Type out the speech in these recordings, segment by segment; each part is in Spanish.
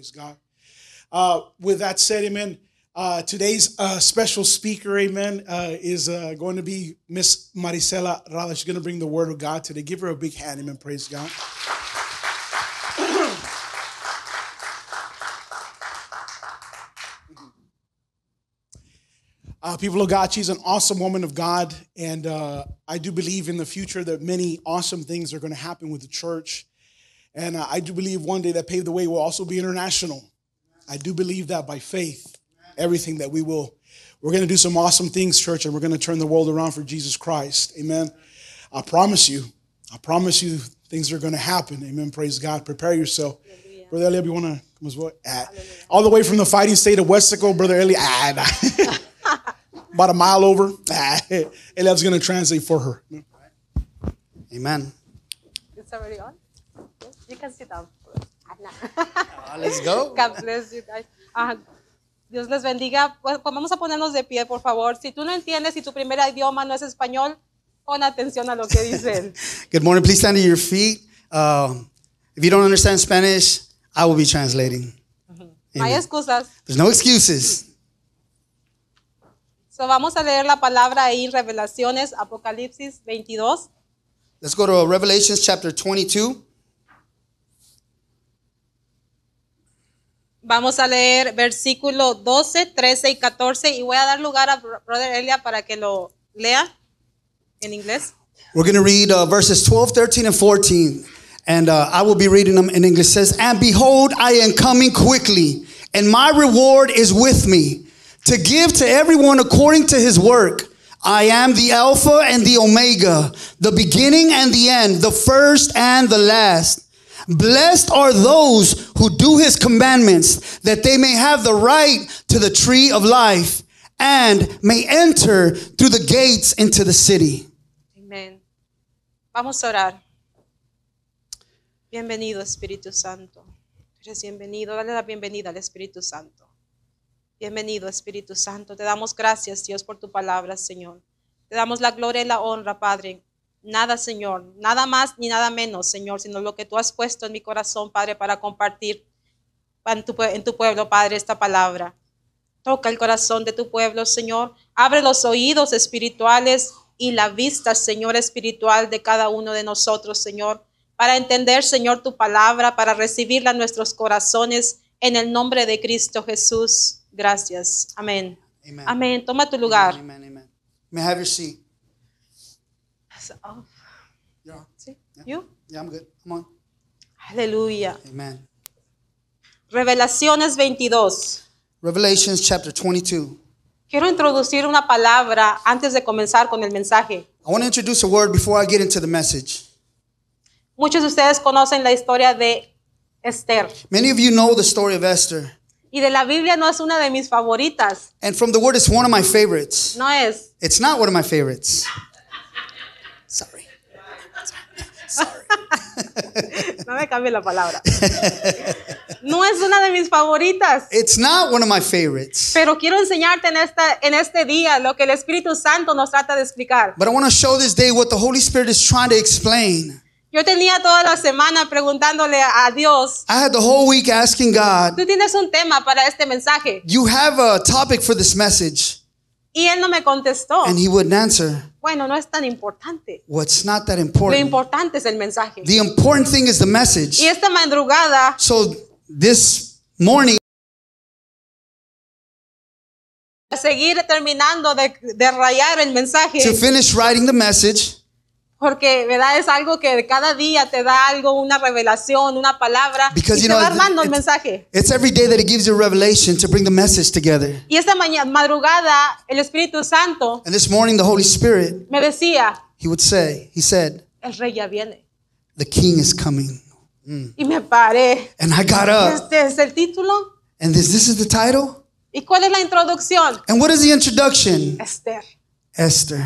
Praise God. Uh, with that said, amen. Uh, today's uh, special speaker, amen, uh, is uh, going to be Miss Maricela Rada. She's going to bring the word of God today. Give her a big hand, amen. Praise God. Uh, people of God, she's an awesome woman of God, and uh, I do believe in the future that many awesome things are going to happen with the church. And uh, I do believe one day that paved the way will also be international. I do believe that by faith, everything that we will, we're going to do some awesome things, church, and we're going to turn the world around for Jesus Christ. Amen. I promise you, I promise you, things are going to happen. Amen. Praise God. Prepare yourself. Hallelujah. Brother Elliot, you want to come as well? Ah. All the way from the fighting state of Westico, Brother Elliot. Ah, nah. About a mile over. Ah. Eliot's going to translate for her. Amen. It's already on. You can sit down Uh, let's go. God bless you guys. Uh, Dios les bendiga. Pues, pues, vamos a ponernos de pie, por favor. Si tú no entiendes, si tu primer idioma no es español, pon atención a lo que dicen. Good morning. Please stand to your feet. Uh, if you don't understand Spanish, I will be translating. No hay excusas. There's no excuses. So vamos a leer la palabra ahí en Revelaciones, Apocalipsis 22. Let's go to Revelations chapter 22. Vamos a leer versículo 12, 13 y 14 y voy a dar lugar a Brother Elia para que lo lea en inglés. We're going to read uh, verses 12, 13 and 14 and uh, I will be reading them in English. It says, "And behold, I am coming quickly, and my reward is with me, to give to everyone according to his work." I am the Alpha and the Omega, the beginning and the end, the first and the last. Blessed are those who do his commandments, that they may have the right to the tree of life and may enter through the gates into the city. Amen. Vamos a orar. Bienvenido, Espíritu Santo. Eres bienvenido. Dale la bienvenida al Espíritu Santo. Bienvenido, Espíritu Santo. Te damos gracias, Dios, por tu palabra, Señor. Te damos la gloria y la honra, Padre, Nada, Señor, nada más ni nada menos, Señor, sino lo que tú has puesto en mi corazón, Padre, para compartir en tu, pueblo, Padre, esta palabra. Toca el corazón de tu pueblo, Señor. Abre los oídos espirituales y la vista, Señor, espiritual de cada uno de nosotros, Señor, para entender, Señor, tu palabra, para recibirla en nuestros corazones, en el nombre de Cristo Jesús. Gracias. Amén. Amén. Toma tu lugar. Amen, have off. You're on. See? Yeah. You? Yeah, I'm good. Come on. Aleluya. Amen. Revelaciones 22. Revelations chapter 22. Quiero introducir una palabra antes de comenzar con el mensaje. I want to introduce a word before I get into the message. Muchos de ustedes conocen la historia de Esther. Many of you know the story of Esther. Y de la Biblia no es una de mis favoritas. And from the word it's one of my favorites. No es. It's not one of my favorites. Sorry. Sorry. no me cambie la palabra. No es una de mis favoritas. It's not one of my favorites. Pero quiero enseñarte en esta en este día lo que el Espíritu Santo nos trata de explicar. But I want to show this day what the Holy Spirit is trying to explain. Yo tenía toda la semana preguntándole a Dios. I had the whole week asking God. Tú tienes un tema para este mensaje. You have a topic for this message. Y él no me contestó. And he wouldn't answer. Bueno, no es tan importante. What's not that important? Lo importante es el mensaje. The important thing is the message. Y esta madrugada. So this morning. seguir terminando de, de rayar el mensaje. To finish writing the message porque verdad es algo que cada día te da algo, una revelación, una palabra Because, y te know, va armando el mensaje. It's every day that it gives you revelation to bring the message together. Y esta mañana madrugada el Espíritu Santo And this morning the Holy Spirit me decía He would say, he said, el rey ya viene. The king is coming. Mm. Y me paré. And I got up. Este es el título. And this, this is the title. ¿Y cuál es la introducción? And what is the introduction? Esther. Esther.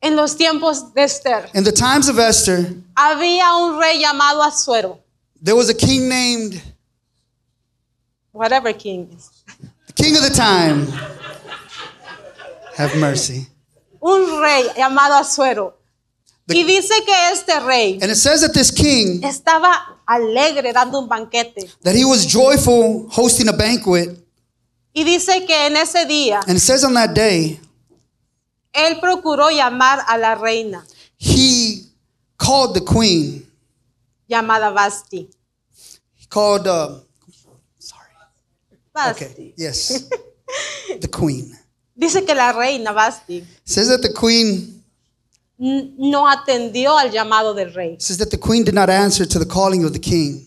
En los tiempos de Esther. In the times of Esther. Había un rey llamado Asuero. There was a king named. Whatever king is. The king of the time. Have mercy. Un rey llamado Asuero. The, y dice que este rey and it says that this king estaba alegre dando un banquete. That he was joyful hosting a banquet. Y dice que en ese día and it says on that day Él procuró llamar a la reina. He called the queen. Llamada Basti. He called, um, sorry. Basti. yes. the queen. Dice que la reina Basti. Says that the queen no atendió al llamado del rey. Says that the queen did not answer to the calling of the king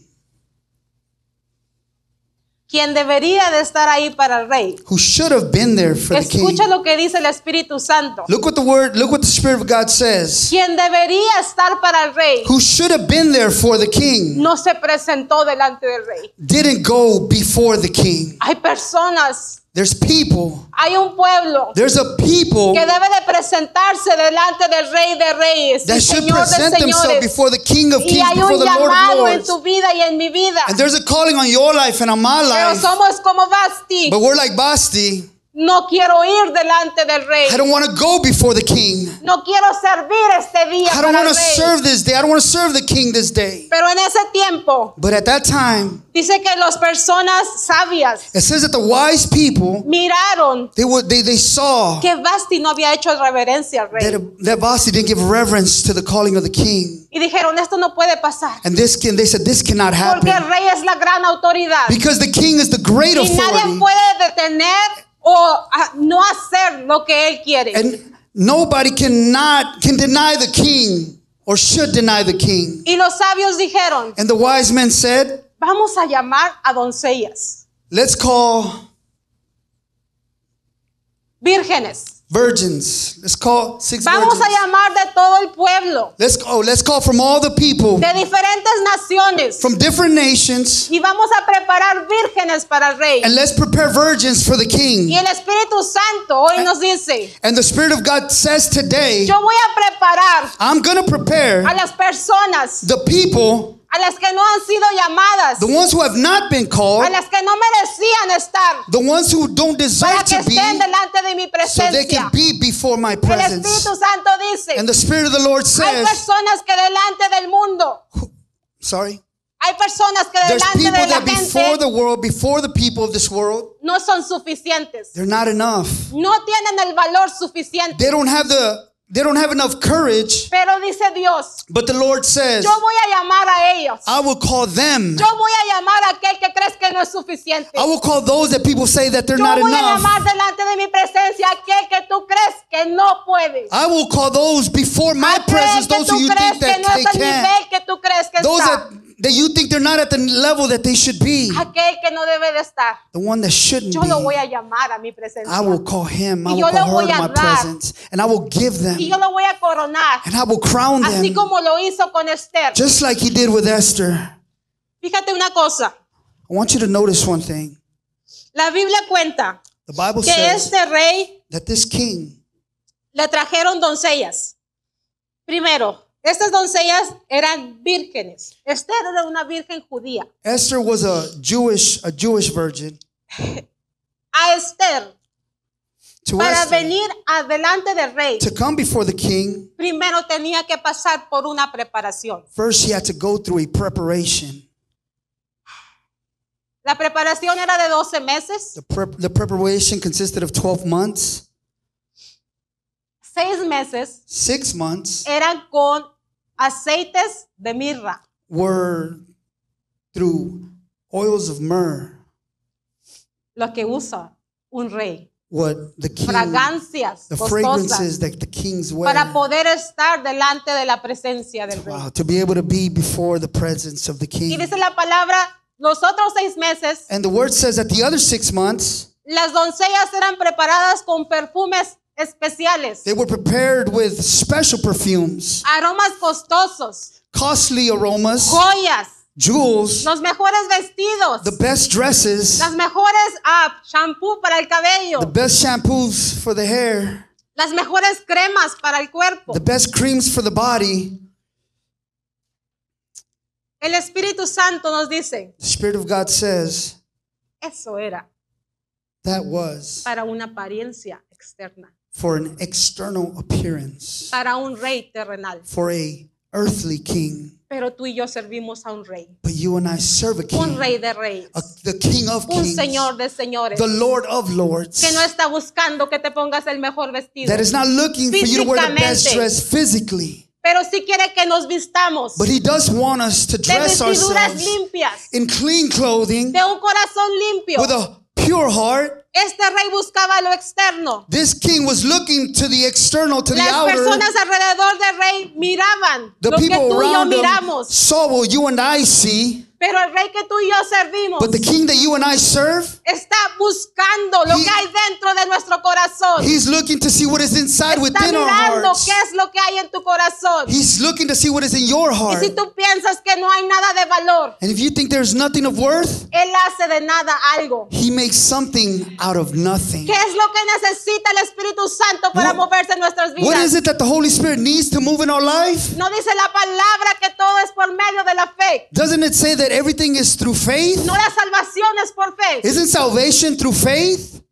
quien debería de estar ahí para el rey. Who should have been there for Escucha the king. lo que dice el Espíritu Santo. Look what the word, look what the Spirit of God says. Quien debería estar para el rey. Who should have been there for the king. No se presentó delante del rey. Didn't go before the king. Hay personas There's people. Hay un pueblo. There's a people. Que debe de presentarse delante del Rey de Reyes, that should Señor present themselves before the King of Kings, before the Lord of Lords. en tu vida y en mi vida. And there's a calling on your life and on my life. Pero somos como Basti. But we're like Basti. No quiero ir delante del rey. I don't want to go before the king. No quiero servir este día I don't want to serve this day. I don't want to serve the king this day. Pero en ese tiempo. But at that time. Dice que las personas sabias. It says that the wise people. Miraron. They were they, they saw. Que Basti no había hecho reverencia al rey. That, that didn't give reverence to the calling of the king. Y dijeron esto no puede pasar. And this can they said this cannot happen. Porque el rey es la gran autoridad. Because the king is the great authority. Y nadie puede detener o no hacer lo que él quiere. And nobody not can deny the king or should deny the king. Y los sabios dijeron. And the wise men said, vamos a llamar a doncellas. Let's call vírgenes. virgins. Let's call six Vamos virgins. a llamar de todo el pueblo. Let's go. Let's call from all the people. De diferentes naciones. From different nations. Y vamos a preparar vírgenes para el rey. And let's prepare virgins for the king. Y el Espíritu Santo hoy and, nos dice. And the Spirit of God says today. Yo voy a preparar. I'm going to prepare. A las personas. The people a las que no han sido llamadas, the ones who have not been called, a las que no merecían estar, the ones who don't deserve to be, delante de mi presencia. so they can be before my presence. El Espíritu Santo dice, and the Spirit of the Lord says, hay personas que delante del mundo, sorry, hay personas que delante de la that before the world, before the people of this world, no son suficientes. They're not enough. No tienen el valor suficiente. They don't have the They don't have enough courage. Pero dice Dios. But the Lord says. Yo voy a llamar a ellos. I will call them. Yo voy a llamar a aquel que crees que no es suficiente. I will call those that people say that they're Yo not enough. a llamar delante de mi presencia aquel que tú crees que no I will call those before my presence, those who you think that they can. Those that that you think they're not at the level that they should be. Aquel que no debe de estar. The one that shouldn't yo be. Lo voy a llamar a mi presencia. I will call him. I will call her to my presence. And I will give them. Y yo lo voy a coronar. And I will crown them. como lo hizo con Esther. Just like he did with Esther. Fíjate una cosa. I want you to notice one thing. La Biblia cuenta the Bible que says este rey that this king le trajeron doncellas. Primero, Estas doncellas eran vírgenes. Esther era una virgen judía. Esther was a Jewish, a Jewish virgin. a Esther to para venir adelante del rey. To come before the king. Primero tenía que pasar por una preparación. First she had to go through a preparation. La preparación era de 12 meses. The, prep, the preparation consisted of 12 months. Seis meses. Six months. Eran con aceites de mirra. were through oils of myrrh, Lo que usa un rey. what the king, Fragancias the fragrances that the kings wear, para poder estar delante de la presencia del rey. wow, to be able to be before the presence of the king. Y dice la palabra, los otros seis meses, And the word says that the other six months, las doncellas eran preparadas con perfumes especiales. They were prepared with special perfumes. Aromas costosos. Costly aromas. Joyas. Jewels, los mejores vestidos, the best dresses, las mejores uh, shampoo para el cabello, the best shampoos for the hair, las mejores cremas para el cuerpo, the best creams for the body. El Espíritu Santo nos dice. The Spirit of God says. Eso era. That was. Para una apariencia externa. for an external appearance. Para un rey terrenal. For a earthly king. Pero tú y yo servimos a un rey. But you and I serve a king. Un rey de reyes. A, the king of kings. Un señor de señores. The Lord of lords. Que no está buscando que te pongas el mejor vestido. That is not looking for you to wear the best dress physically. Pero sí quiere que nos vistamos. But he does want us to dress de vestiduras ourselves limpias. In clean clothing. De un corazón limpio. With a pure heart. Este rey buscaba lo externo. This king was looking to the external, to Las the outer. Las personas alrededor del rey miraban the lo people que tú y yo miramos. Saw what you and I see. Pero el rey que tú y yo servimos está buscando lo que hay dentro de nuestro corazón. He's looking to see what is inside está within mirando qué es lo que hay en tu corazón. He's looking to see what is in your heart. Y si tú piensas que no hay nada de valor, and if you think there's nothing of worth, él hace de nada algo. He makes something out of nothing. ¿Qué es lo que necesita el Espíritu Santo para moverse en nuestras vidas? that the Holy Spirit needs to move in our No dice la palabra que todo es por medio de la fe. that everything is through faith? No, la salvación es por fe. Isn't salvation through faith?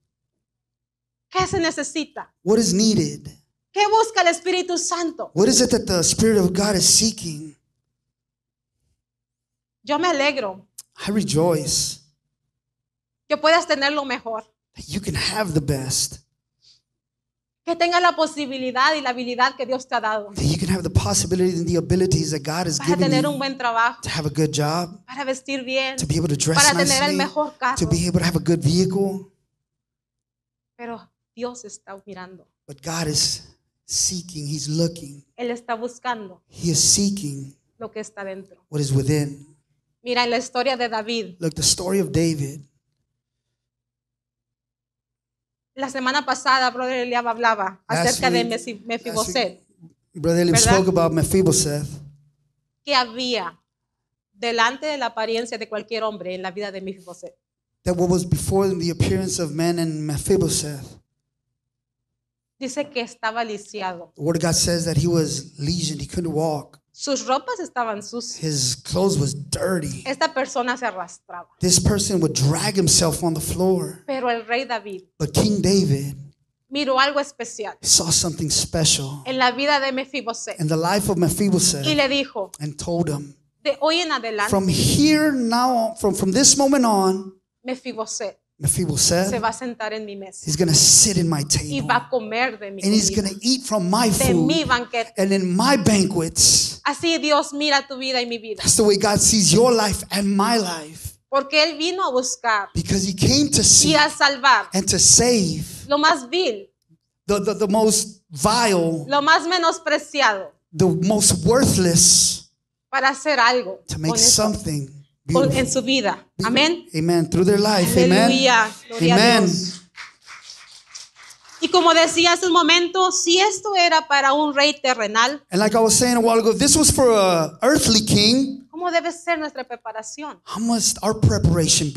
¿Qué se necesita? What is needed? ¿Qué busca el Espíritu Santo? What is it that the Spirit of God is seeking? Yo me alegro I rejoice que puedas tener lo mejor. that you can have the best. Que tengas la posibilidad y la habilidad que Dios te ha dado. That you can have the possibility and the abilities that God has Para tener un buen trabajo. To have a good job. Para vestir bien. To be able to dress Para nicely. tener el mejor carro. To be able to have a good vehicle. Pero Dios está mirando. But God is seeking. He's looking. Él está buscando. He is seeking. Lo que está dentro. What is within. Mira en la historia de David. Look, the story of David. la semana pasada Brother Eliab hablaba acerca de Mefiboset. Brother Eliab spoke about Mephiboseth. Que había delante de la apariencia de cualquier hombre en la vida de Mefiboset. That what was before the appearance of men and Mephibosheth. Dice que estaba lisiado. The word of God says that he was lesioned, he couldn't walk. Sus ropas estaban His clothes was dirty. Esta persona se arrastraba. This person would drag himself on the floor. Pero el rey David. But King David miró algo especial. Saw something special. En la vida de Mefiboset. In the life of Mephibosheth. Y le dijo. And told him. De hoy en adelante. From here now from from this moment on. Mefiboset. Mephibosheth, se va a sentar en mi mesa. He's gonna sit in my table. Y va a comer de mi And comida. he's gonna eat from my food. mi banquete. And in my banquets. Así Dios mira tu vida y mi vida. That's the way God sees your life and my life. Porque él vino a buscar. Because he came to seek y a salvar. And to save. Lo más vil. The, the, the most vile. Lo más menospreciado. The most worthless. Para hacer algo. To make something. Beautiful. En su vida. Amén. Amen. Through their life. Aleluya. Amen. Gloria Amen. A Dios. Y como decía hace un momento, si esto era para un rey terrenal. ¿Cómo debe ser nuestra preparación?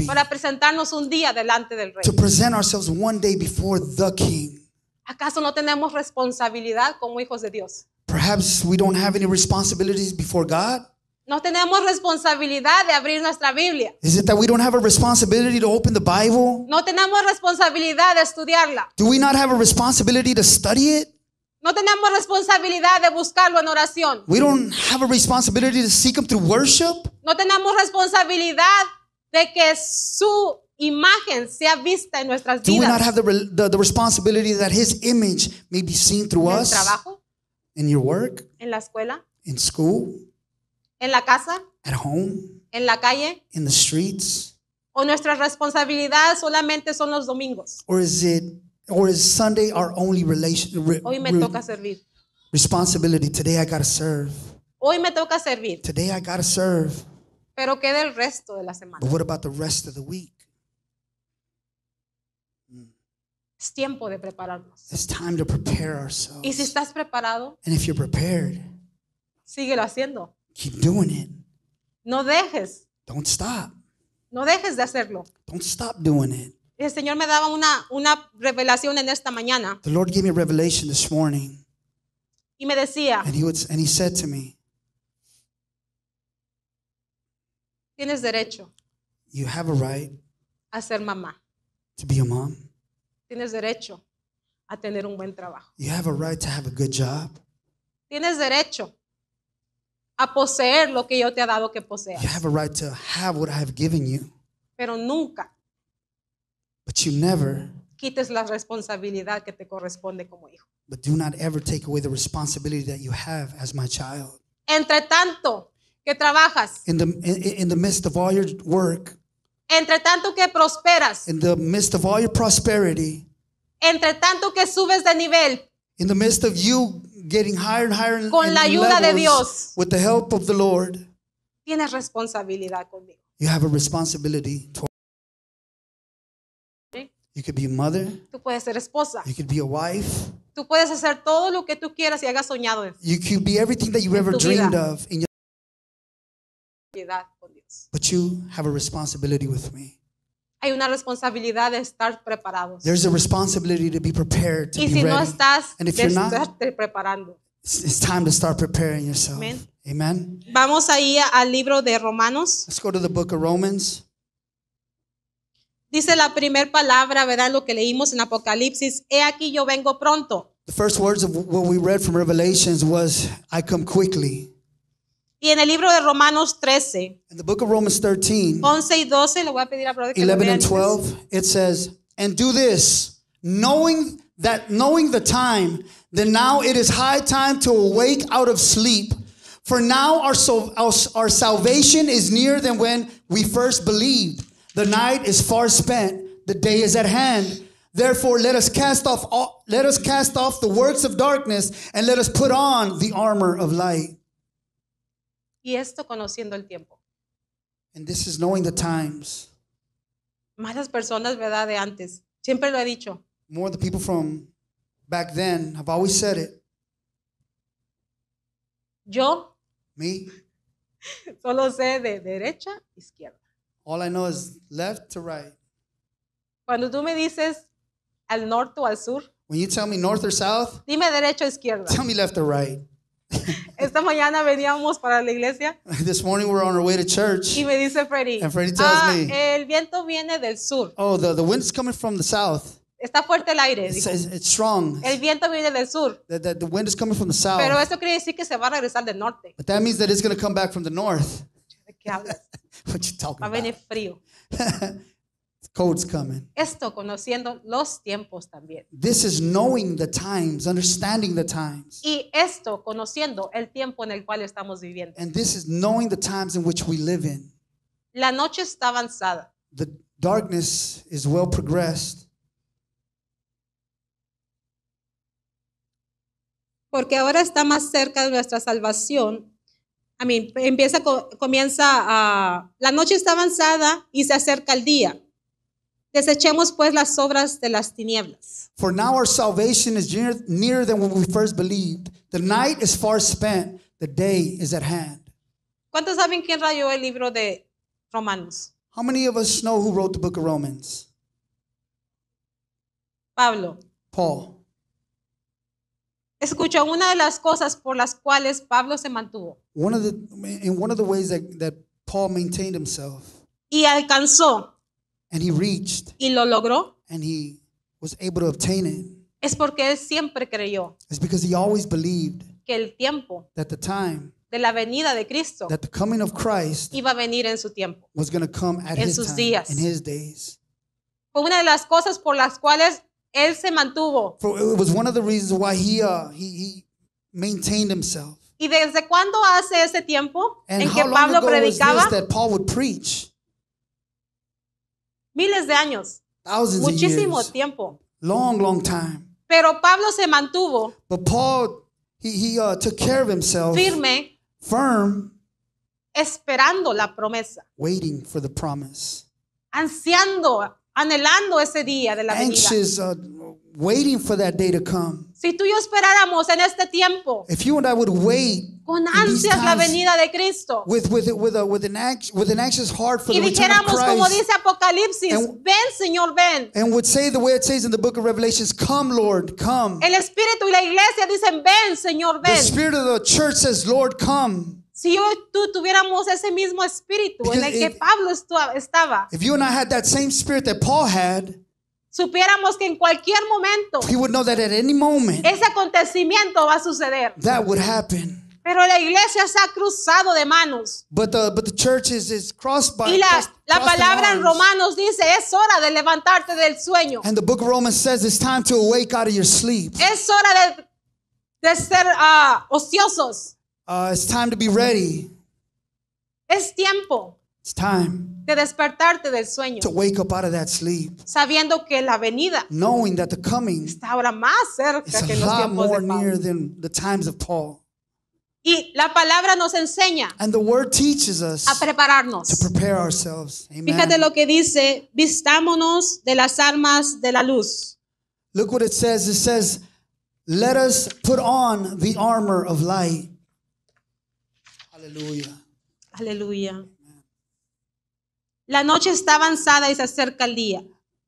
Para presentarnos un día delante del rey. ¿Acaso no tenemos responsabilidad como hijos de Dios? No tenemos responsabilidad de abrir nuestra Biblia. Is it that we don't have a responsibility to open the Bible? No tenemos responsabilidad de estudiarla. Do we not have a responsibility to study it? No tenemos responsabilidad de buscarlo en oración. We don't have a responsibility to seek him through worship? No tenemos responsabilidad de que su imagen sea vista en nuestras vidas. Do we not have the, the, the responsibility that his image may be seen through us? En el trabajo? In your work? En la escuela? In school? en la casa, at home, en la calle, in the streets, o nuestra responsabilidad solamente son los domingos. or is it or is Sunday our only relation re- Hoy me re- toca servir. responsibility? Today I gotta serve. Hoy me toca servir, Today I gotta serve. pero qué del resto de la But semana. what about the rest of the week? Es tiempo de prepararnos. It's time to prepare ourselves. Y si estás preparado, and if you're prepared, síguelo haciendo. Keep doing it. No dejes. Don't stop. No dejes de hacerlo. Don't stop doing it. El Señor me daba una, una revelación en esta mañana. The Lord gave me a revelation this morning. Y me decía. And he, would, and he said to me. Tienes derecho. You have a right. A ser mamá. To be a mom. Tienes derecho a tener un buen trabajo. You have a right to have a good job. Tienes derecho a poseer lo que yo te he dado que poseas. You have a right to have what I have given you, Pero nunca but you never, quites la responsabilidad que te corresponde como hijo. but do not ever take away the responsibility that you have as my child. Entre tanto que trabajas, In the in, in the midst of all your work, entre tanto que prosperas, in the midst of all your prosperity, entre tanto que subes de nivel, In the midst of you getting higher and higher con la ayuda de Dios, with the help of the Lord, tienes responsabilidad conmigo. You have a responsibility toward You could be a mother. Tú puedes ser esposa. You could be a wife. Tú puedes hacer todo lo que tú quieras y hagas soñado. You could be everything that you ever dreamed of in your But you have a responsibility with me. hay una responsabilidad de estar preparados. There's a responsibility to be prepared, to y be si ready. no estás, And if de you're not, preparando. It's, it's time to start preparing yourself. Amen. Amen. Vamos ahí al libro de Romanos. Let's go to the book of Romans. Dice la primera palabra, ¿verdad? Lo que leímos en Apocalipsis, he aquí yo vengo pronto. The first words of what we read from Revelations was, I come quickly. Y en el libro de Romanos 13, in the book of Romans 13, 11 y 12, le voy a pedir a brother 11 and 12, it says, And do this, knowing that knowing the time, that now it is high time to awake out of sleep. For now our, our, our salvation is nearer than when we first believed. The night is far spent, the day is at hand. Therefore, let us cast off all, let us cast off the works of darkness and let us put on the armor of light. Y esto conociendo el tiempo. And this is knowing the times. Malas personas, ¿verdad? De antes. Siempre lo he dicho. More the people from back then have always said it. Yo. Me. Solo sé de derecha, izquierda. All I know is left to right. Cuando tú me dices al norte o al sur. When you tell me north or south. Dime derecha o izquierda. Tell me left or right. Esta mañana veníamos para la iglesia. This morning were on our way to church. Y me dice Freddy. And Freddy tells ah, me. El viento viene del sur. Oh, the, the wind's coming from the south. Está fuerte el aire. It's, it's strong. El viento viene del sur. The, the, the, wind is coming from the south. Pero eso quiere decir que se va a regresar del norte. But that means that it's going to come back from the north. ¿De qué hablas? what you talking va a venir frío. Code's coming. Esto conociendo los tiempos también. This is knowing the times, understanding the times. Y esto conociendo el tiempo en el cual estamos viviendo. And this is knowing the times in which we live in. La noche está avanzada. The darkness is well progressed. Porque ahora está más cerca de nuestra salvación I mean, empieza, comienza a, la noche está avanzada y se acerca el día. Desechemos pues las obras de las tinieblas. For now our salvation is nearer than when we first believed. The night is far spent, the day is at hand. ¿Cuántos saben quién rayó el libro de Romanos? How many of us know who wrote the book of Romans? Pablo. Paul. Escucha, una de las cosas por las cuales Pablo se mantuvo. One of the in one of the ways that, that Paul maintained himself. Y alcanzó And he reached. Y lo logró. And he was able to obtain it. Es porque él siempre creyó. It's because he always believed. Que el tiempo. That the time. De la venida de Cristo. That the coming of Christ. Iba a venir en su tiempo. Was going to come at en his sus time, días. In his days. Fue una de las cosas por las cuales él se mantuvo. For it was one of the reasons why he uh, he, he maintained himself. ¿Y desde cuándo hace ese tiempo And en que Pablo predicaba? miles de años, muchísimo tiempo. Long, long time. Pero Pablo se mantuvo uh, firme, Firm, esperando la promesa, waiting for ansiando anhelando ese día de la venida. Anxious, uh, waiting for that day to come. Si tú y yo esperáramos en este tiempo. If you and I would wait con ansias la venida de Cristo. With, with, with, a, with, an, with an anxious heart for y the dijéramos como dice Apocalipsis, and, ven Señor, ven. And would say the way it says in the book of Revelations, come Lord, come. El Espíritu y la iglesia dicen, ven Señor, ven. The Spirit of the church says, Lord, come. si yo tú tuviéramos ese mismo espíritu en el que Pablo estaba, supiéramos que en cualquier momento ese acontecimiento va a suceder. Pero la iglesia se ha cruzado de manos. Y la, la palabra en Romanos dice, es hora de levantarte del sueño. Es hora de, de ser ah, ociosos. Uh, it's time to be ready. Es tiempo It's time de despertarte del sueño, to wake up out of that sleep, sabiendo que la venida knowing that the coming está ahora más cerca is a lot more near than the times of Paul. Y la palabra nos enseña And the word teaches us a prepararnos. to prepare ourselves. Fíjate lo que dice, vistámonos de las armas de la luz. Look what it says. It says, Let us put on the armor of light. Aleluya. Aleluya. La noche está avanzada y se acerca el día.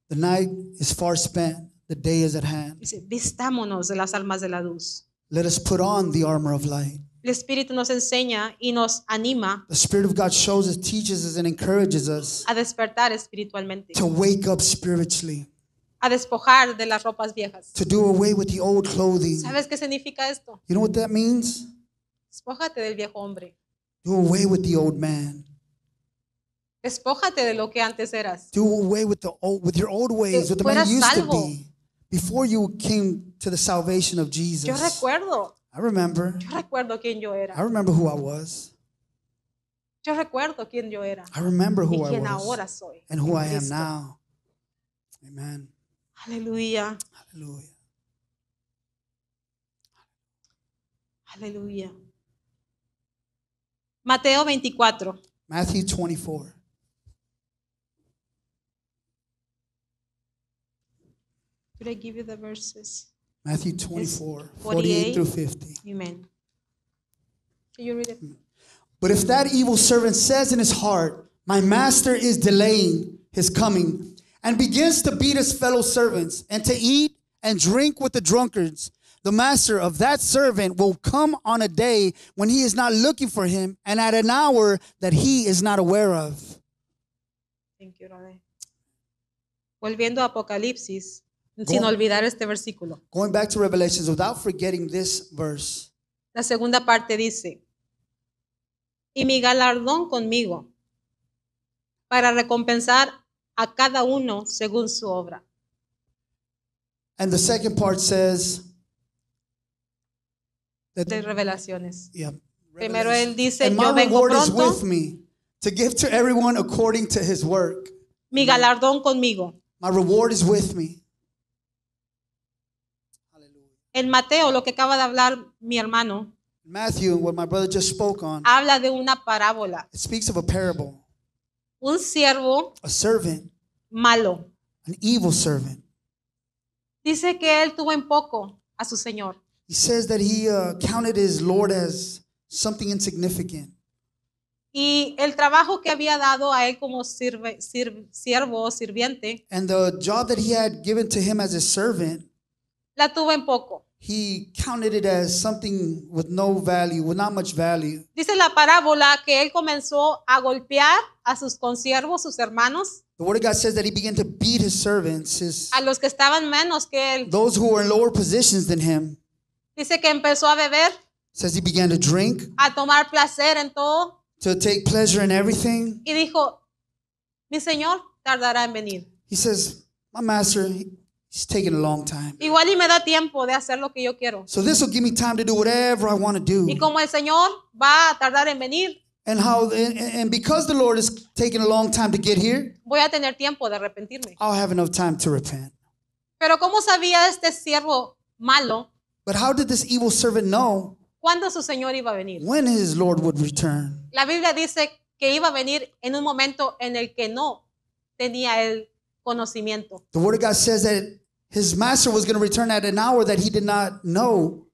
The night is far spent. The day is at hand. Dice, vistámonos de las almas de la luz. Let us put on the armor of light. El Espíritu nos enseña y nos anima the Spirit of God shows us, teaches us, and encourages us a despertar espiritualmente. To wake up spiritually. A despojar de las ropas viejas. To do away with the old clothing. ¿Sabes qué significa esto? You know what that means? Despójate del viejo hombre. Do away with the old man. Despójate de lo que antes eras. Do away with the old, with your old ways, with the man you used salvo. to be before you came to the salvation of Jesus. Yo recuerdo. I remember. Yo recuerdo quién yo era. I remember who I was. Yo recuerdo quién yo era. I remember who I was. And who I am now. Amen. Aleluya. Aleluya. Aleluya. Mateo 24. Matthew 24. Did I give you the verses? Matthew 24, 48 through 50. Amen. Can you read it? But if that evil servant says in his heart, My master is delaying his coming, and begins to beat his fellow servants, and to eat and drink with the drunkards, the master of that servant will come on a day when he is not looking for him and at an hour that he is not aware of. Thank you, Rade. Volviendo a Apocalipsis, Go, sin olvidar este versículo. Going back to Revelations without forgetting this verse. La segunda parte dice, y mi galardón conmigo para recompensar a cada uno según su obra. And the second part says, de revelaciones. Primero él dice, my reward is with me to give to everyone according to his work. Mi galardón conmigo. My reward is with me. En Mateo, lo que acaba de hablar mi hermano, Matthew, what my brother just spoke on, habla de una parábola. It speaks of a parable. Un siervo a servant, malo. An evil servant. Dice que él tuvo en poco a su señor. he says that he uh, counted his Lord as something insignificant. Y el trabajo que había dado a él como sirve, siervo o sirviente. And the job that he had given to him as a servant. La tuvo en poco. He counted it as something with no value, with not much value. Dice la parábola que él comenzó a golpear a sus sus hermanos. The word of God says that he began to beat his servants, his, a los que estaban menos que él. Those who were in lower positions than him. Dice que empezó a beber. Says he to drink. A tomar placer en todo. To take pleasure in everything. Y dijo, mi señor tardará en venir. He says, my master, he's taking a long time. Igual y me da tiempo de hacer lo que yo quiero. So this will give me time to do whatever I want to do. Y como el señor va a tardar en venir. And how and, and because the Lord is taking a long time to get here. Voy a tener tiempo de arrepentirme. I'll have enough time to repent. Pero cómo sabía este siervo malo? But how did this evil servant know cuándo su señor iba a venir? when his Lord would return? La Biblia dice que iba a venir en un momento en el que no tenía el conocimiento. The Word of God says that his master was going to return at an hour that he did not know.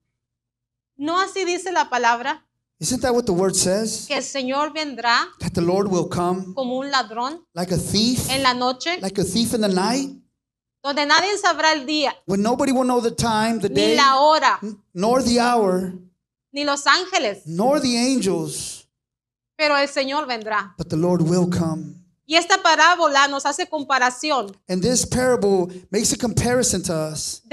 No así dice la palabra Isn't that what the Word says? que el Señor vendrá That the Lord will come como un ladrón like a thief, en la noche, like a thief in the night? donde nadie sabrá el día, when nobody will know the time, the ni day, la hora, nor the hour, ni los ángeles, nor the angels, pero el Señor vendrá. but the Lord will come. Y esta parábola nos hace comparación. De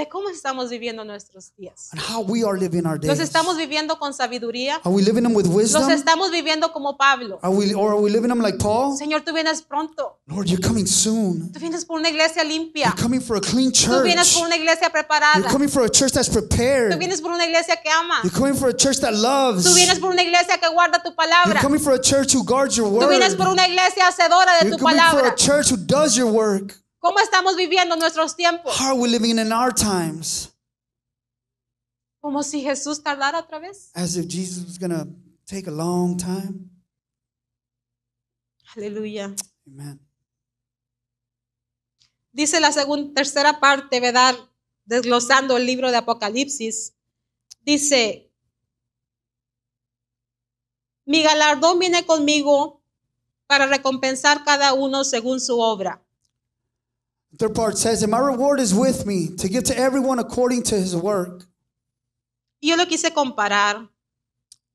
cómo estamos viviendo nuestros días. And Los estamos viviendo con sabiduría. Los estamos viviendo como Pablo. Señor, tú vienes pronto. Tú vienes por una iglesia limpia. Tú vienes por una iglesia preparada. Tú vienes por una iglesia que ama. Tú vienes por una iglesia que guarda tu palabra. Tú vienes por una iglesia hacedora tu palabra. ¿Cómo estamos viviendo nuestros tiempos? How Como si Jesús tardara otra vez. As if Jesus was going take a long time. Aleluya. Dice la segunda, tercera parte, ¿verdad? Desglosando el libro de Apocalipsis. Dice, mi galardón viene conmigo para recompensar cada uno según su obra. Third part says, and my reward is with me to give to everyone according to his work. Yo lo quise comparar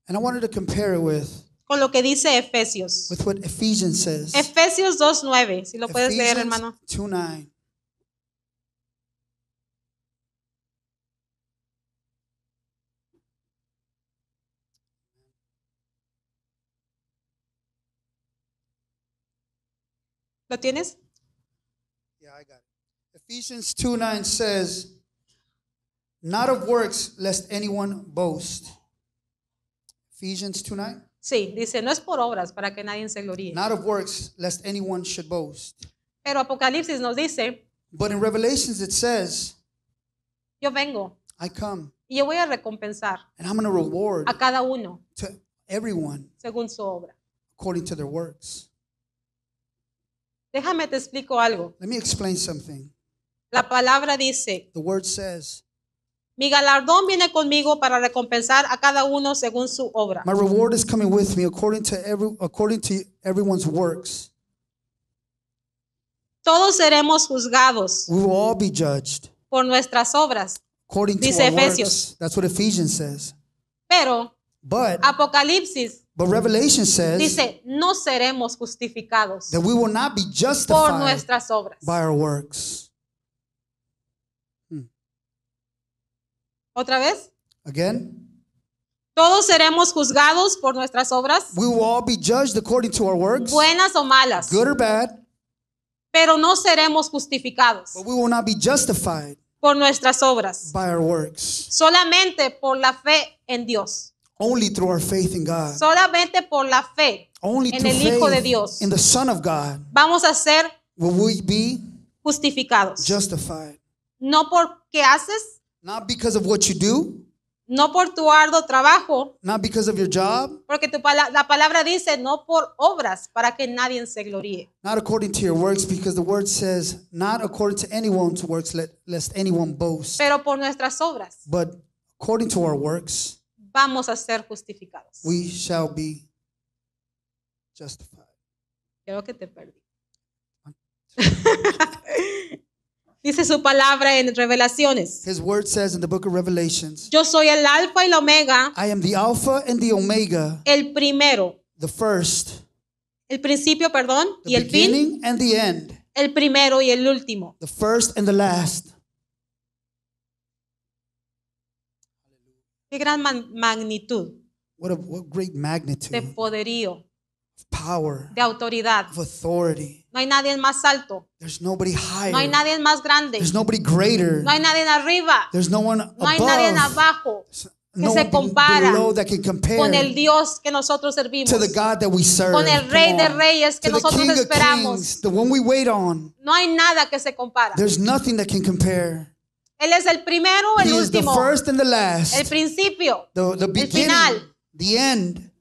And I wanted to compare it with con lo que dice Efesios. With what Ephesians says. Efesios 2:9, si lo puedes leer, hermano. 2:9. ¿Lo tienes? Yeah, I got it. Ephesians 2 9 says, Not of works, lest anyone boast. Ephesians 2 9. Sí, dice, no es por obras para que nadie se gloríe. Not of works, lest anyone should boast. Pero Apocalipsis nos dice, But in Revelations it says, yo vengo. I come. Y yo voy a recompensar And I'm going to reward a cada uno to everyone según su obra. according to their works. Déjame te explico algo. Let me explain something. La palabra dice, The word says, mi galardón viene conmigo para recompensar a cada uno según su obra. My reward is coming with me according to every according to everyone's works. Todos seremos juzgados. We will all be judged. Por nuestras obras. According to Dice Efesios. That's what Ephesians says. Pero But Apocalipsis But Revelation says Dice, no seremos justificados por nuestras obras. Hmm. ¿Otra vez? Todos seremos juzgados por nuestras obras. Buenas o malas. Pero no seremos justificados. por nuestras obras. Solamente por la fe en Dios. Only through our faith in God. Solamente por la fe Only en through el Hijo faith de Dios. In the Son of God. Vamos a ser will we be justificados. Justified. No por qué haces. Not because of what you do. No por tu arduo trabajo. Not because of your job. Porque tu pala la palabra dice no por obras para que nadie se gloríe. Not according to your works because the word says not according to anyone's works let, lest anyone boast. Pero por nuestras obras. But according to our works. vamos a ser justificados. We shall be justified. Creo que te perdí. Dice su palabra en Revelaciones. His word says in the book of Revelations. Yo soy el alfa y el omega. I am the alpha and the omega. El primero. The first. El principio, perdón, the y el fin. The beginning And the end. El primero y el último. The first and the last. Qué gran magnitud. de poderío. de autoridad. No hay nadie más alto. No hay nadie más grande. No hay nadie arriba. There's no, hay nadie abajo. que se compara con el Dios que nosotros servimos, con el Rey de Reyes que nosotros esperamos. no hay nada que se compara. Él es el primero, el he último. the first and the last. El principio. The, the beginning, el final. The end.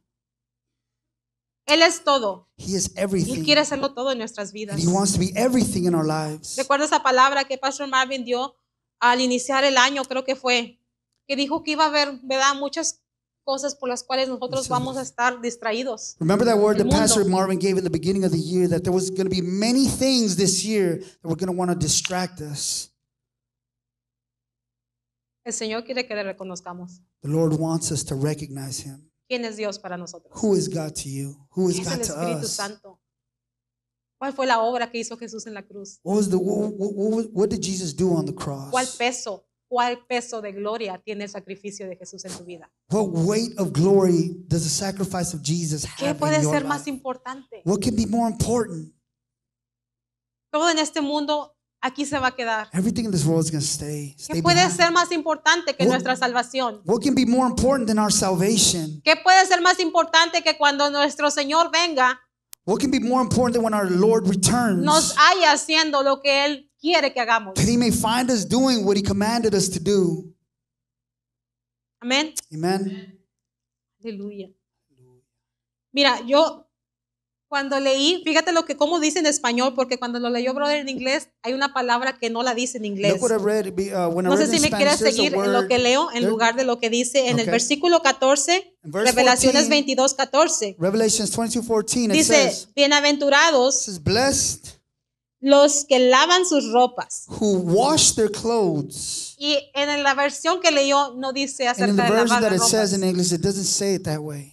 Él es todo. He is everything. Él quiere hacerlo todo en nuestras vidas. And he wants to be everything in our lives. esa palabra que Pastor Marvin dio al iniciar el año, creo que fue, que dijo que iba a haber, ¿verdad? Muchas cosas por las cuales nosotros vamos a estar distraídos. Remember that word that Pastor Marvin gave in the beginning of the year that there was going to be many things this year that were going to want to distract us. El Señor quiere que le reconozcamos. The Lord wants us to recognize him. ¿Quién es Dios para nosotros? Who is God to you? Who is God es el Espíritu to us? Santo? ¿Cuál fue la obra que hizo Jesús en la cruz? What was the what, what, what did Jesus do on the cross? ¿Cuál peso? ¿Cuál peso de gloria tiene el sacrificio de Jesús en tu vida? What weight of glory does the sacrifice of Jesus have ¿Qué puede ser más importante? What can be more important? Todo en este mundo aquí se va a quedar. Everything in this world is going to stay. stay ¿Qué puede behind? ser más importante que what, nuestra salvación? What can be more important than our salvation? ¿Qué puede ser más importante que cuando nuestro Señor venga? What can be more important than when our Lord returns? Nos haya haciendo lo que él quiere que hagamos. That he may find us doing what he commanded us to do. Amén. Amen. Aleluya. Mira, yo cuando leí, fíjate lo que cómo dice en español, porque cuando lo leyó brother en inglés, hay una palabra que no la dice en inglés. Uh, no sé si me quieres seguir en lo que leo en lugar de lo que dice en el versículo 14, Revelaciones 22, 14. 22, dice, bienaventurados los que lavan sus ropas. Y en la versión que leyó no dice acerca de lavar las ropas.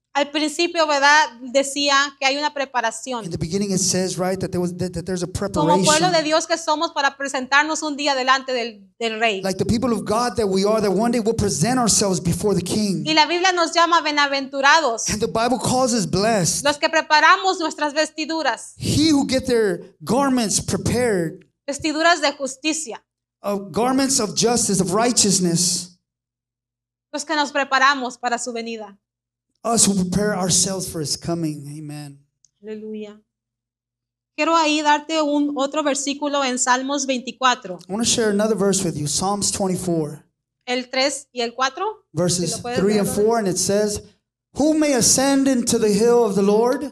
Al principio, ¿verdad? Decía que hay una preparación. the Como pueblo de Dios que somos para presentarnos un día delante del, rey. Like the people of God that we are, that one day we'll present ourselves before the king. Y la Biblia nos llama benaventurados. And the Bible calls us blessed. Los que preparamos nuestras vestiduras. He who get their garments prepared. Vestiduras de justicia. Of garments of justice, of righteousness. Los que nos preparamos para su venida. us who prepare ourselves for his coming. Amen. Aleluya. Quiero ahí darte un otro versículo en Salmos 24. I want to share another verse with you, Psalms 24. El 3 y el 4. Verses 3 and 4 and it says, "Who may ascend into the hill of the Lord,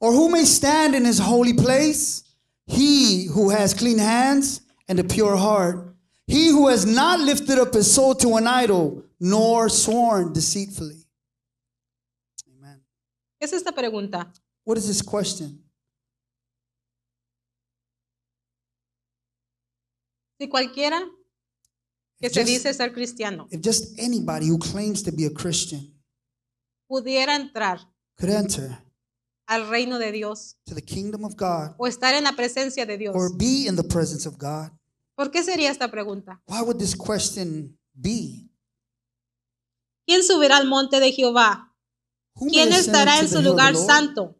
or who may stand in his holy place? He who has clean hands and a pure heart, he who has not lifted up his soul to an idol, nor sworn deceitfully." ¿Qué es esta pregunta? this question? Si cualquiera que se dice ser cristiano pudiera entrar al reino de Dios o estar en la presencia de Dios be in the presence of God ¿Por qué sería esta pregunta? Why would this question be? ¿Quién subirá al monte de Jehová? ¿Quién estará en su lugar santo?